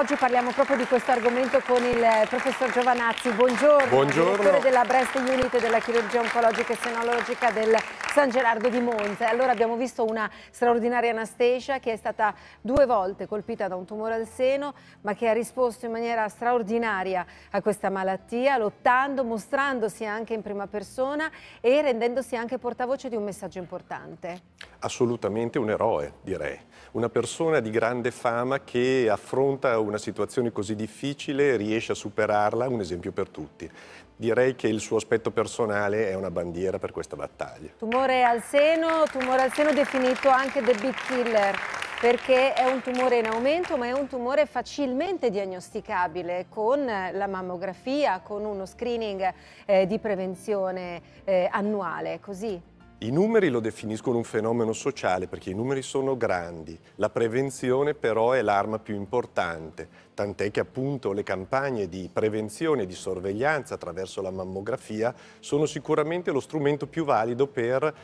Oggi parliamo proprio di questo argomento con il eh, professor Giovanazzi. Buongiorno, Buongiorno. direttore della Breast Unit della chirurgia oncologica e senologica del San Gerardo di Monza. Allora abbiamo visto una straordinaria Anastasia che è stata due volte colpita da un tumore al seno ma che ha risposto in maniera straordinaria a questa malattia lottando, mostrandosi anche in prima persona e rendendosi anche portavoce di un messaggio importante. Assolutamente un eroe direi, una persona di grande fama che affronta una situazione così difficile, riesce a superarla, un esempio per tutti. Direi che il suo aspetto personale è una bandiera per questa battaglia. Tumore tumore al seno, tumore al seno definito anche the big killer perché è un tumore in aumento ma è un tumore facilmente diagnosticabile con la mammografia, con uno screening eh, di prevenzione eh, annuale, così? I numeri lo definiscono un fenomeno sociale perché i numeri sono grandi, la prevenzione però è l'arma più importante, tant'è che appunto le campagne di prevenzione e di sorveglianza attraverso la mammografia sono sicuramente lo strumento più valido per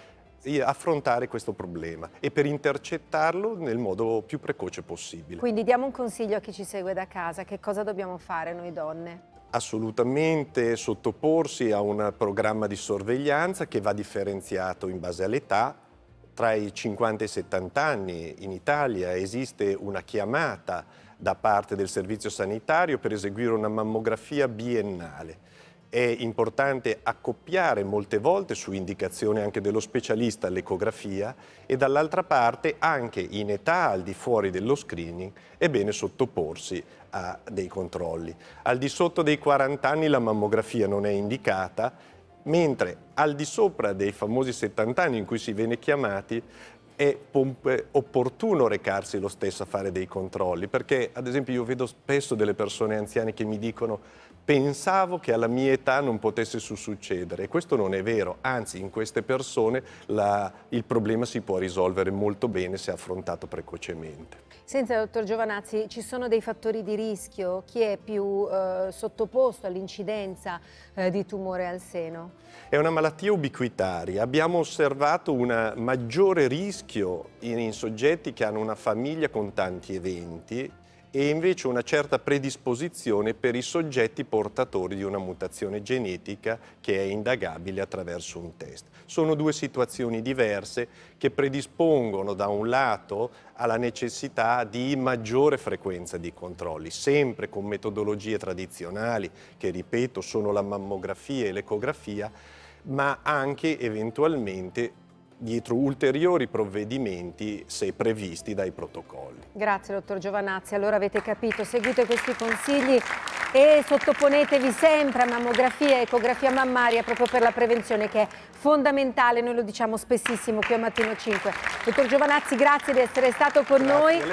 eh, affrontare questo problema e per intercettarlo nel modo più precoce possibile. Quindi diamo un consiglio a chi ci segue da casa, che cosa dobbiamo fare noi donne? assolutamente sottoporsi a un programma di sorveglianza che va differenziato in base all'età. Tra i 50 e i 70 anni in Italia esiste una chiamata da parte del servizio sanitario per eseguire una mammografia biennale è importante accoppiare molte volte su indicazione anche dello specialista l'ecografia e dall'altra parte anche in età al di fuori dello screening è bene sottoporsi a dei controlli. Al di sotto dei 40 anni la mammografia non è indicata mentre al di sopra dei famosi 70 anni in cui si viene chiamati è opportuno recarsi lo stesso a fare dei controlli, perché ad esempio io vedo spesso delle persone anziane che mi dicono pensavo che alla mia età non potesse succedere e questo non è vero, anzi in queste persone la, il problema si può risolvere molto bene se affrontato precocemente. Senza dottor Giovanazzi, ci sono dei fattori di rischio? Chi è più eh, sottoposto all'incidenza eh, di tumore al seno? È una malattia ubiquitaria, abbiamo osservato un maggiore rischio rischio in, in soggetti che hanno una famiglia con tanti eventi e invece una certa predisposizione per i soggetti portatori di una mutazione genetica che è indagabile attraverso un test. Sono due situazioni diverse che predispongono da un lato alla necessità di maggiore frequenza di controlli, sempre con metodologie tradizionali che, ripeto, sono la mammografia e l'ecografia, ma anche eventualmente dietro ulteriori provvedimenti se previsti dai protocolli. Grazie dottor Giovanazzi, allora avete capito, seguite questi consigli e sottoponetevi sempre a mammografia e ecografia mammaria proprio per la prevenzione che è fondamentale, noi lo diciamo spessissimo qui a Mattino 5. Dottor Giovanazzi, grazie di essere stato con grazie noi.